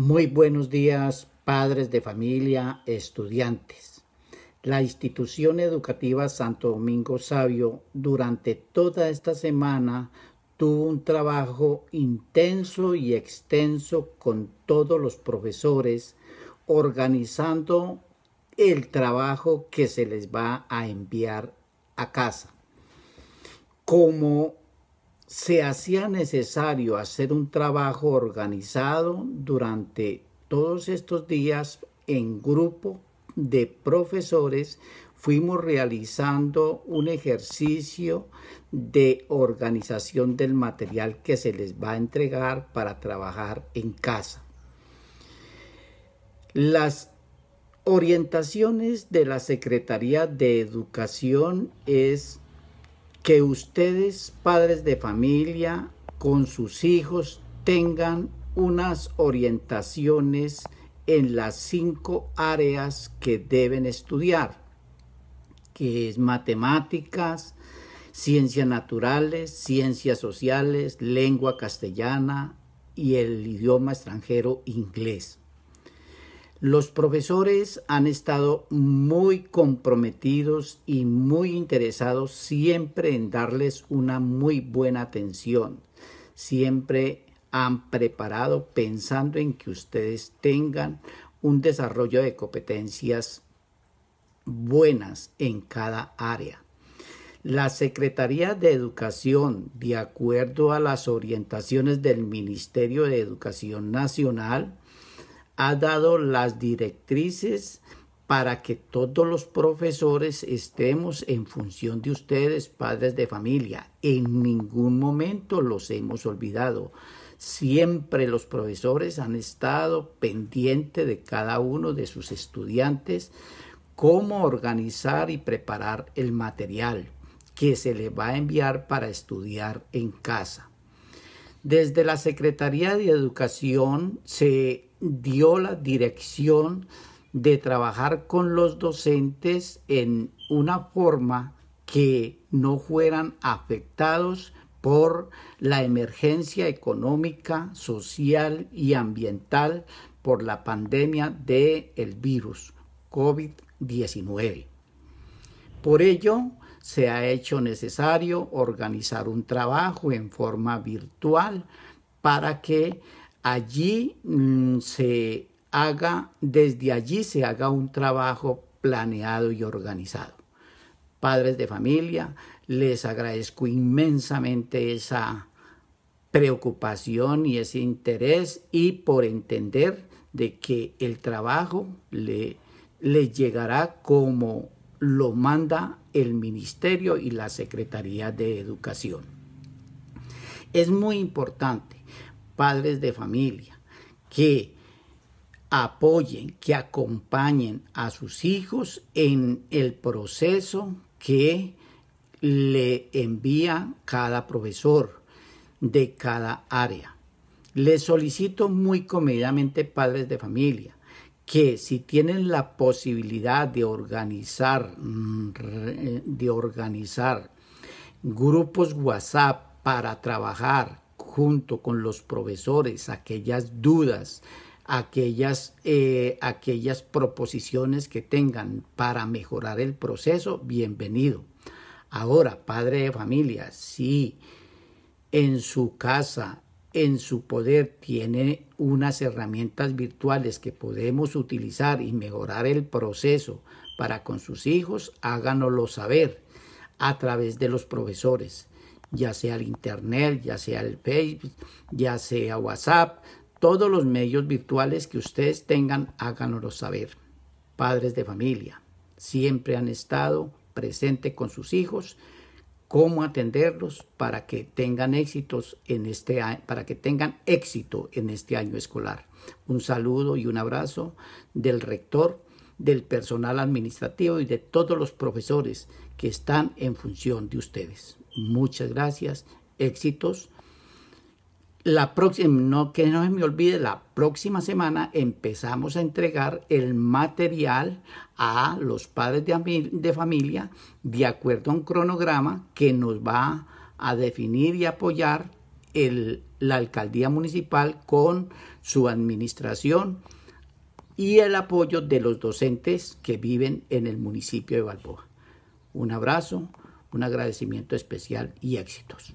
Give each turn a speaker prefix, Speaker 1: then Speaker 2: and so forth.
Speaker 1: Muy buenos días, padres de familia, estudiantes. La institución educativa Santo Domingo Sabio durante toda esta semana tuvo un trabajo intenso y extenso con todos los profesores, organizando el trabajo que se les va a enviar a casa. Como se hacía necesario hacer un trabajo organizado durante todos estos días en grupo de profesores fuimos realizando un ejercicio de organización del material que se les va a entregar para trabajar en casa. Las orientaciones de la Secretaría de Educación es que ustedes, padres de familia, con sus hijos tengan unas orientaciones en las cinco áreas que deben estudiar, que es matemáticas, ciencias naturales, ciencias sociales, lengua castellana y el idioma extranjero inglés. Los profesores han estado muy comprometidos y muy interesados siempre en darles una muy buena atención. Siempre han preparado pensando en que ustedes tengan un desarrollo de competencias buenas en cada área. La Secretaría de Educación, de acuerdo a las orientaciones del Ministerio de Educación Nacional, ha dado las directrices para que todos los profesores estemos en función de ustedes, padres de familia. En ningún momento los hemos olvidado. Siempre los profesores han estado pendiente de cada uno de sus estudiantes, cómo organizar y preparar el material que se le va a enviar para estudiar en casa. Desde la Secretaría de Educación se dio la dirección de trabajar con los docentes en una forma que no fueran afectados por la emergencia económica, social y ambiental por la pandemia del el virus COVID-19. Por ello, se ha hecho necesario organizar un trabajo en forma virtual para que allí mm, se haga, desde allí se haga un trabajo planeado y organizado. Padres de familia, les agradezco inmensamente esa preocupación y ese interés y por entender de que el trabajo le, le llegará como lo manda el ministerio y la Secretaría de Educación. Es muy importante, padres de familia, que apoyen, que acompañen a sus hijos en el proceso que le envía cada profesor de cada área. Les solicito muy comedidamente, padres de familia, que si tienen la posibilidad de organizar, mm, eh, de organizar grupos WhatsApp para trabajar junto con los profesores aquellas dudas, aquellas, eh, aquellas proposiciones que tengan para mejorar el proceso, bienvenido. Ahora, padre de familia, si en su casa en su poder tiene unas herramientas virtuales que podemos utilizar y mejorar el proceso para con sus hijos, háganoslo saber a través de los profesores, ya sea el Internet, ya sea el Facebook, ya sea WhatsApp, todos los medios virtuales que ustedes tengan, háganoslo saber. Padres de familia, siempre han estado presentes con sus hijos, cómo atenderlos para que tengan éxitos en este para que tengan éxito en este año escolar. Un saludo y un abrazo del rector, del personal administrativo y de todos los profesores que están en función de ustedes. Muchas gracias, éxitos la próxima, no, que no se me olvide, la próxima semana empezamos a entregar el material a los padres de, familia de acuerdo a un cronograma que nos va a definir y apoyar la alcaldía municipal con su administración y el apoyo de los docentes que viven en el municipio de Balboa. Un abrazo, un agradecimiento especial y éxitos.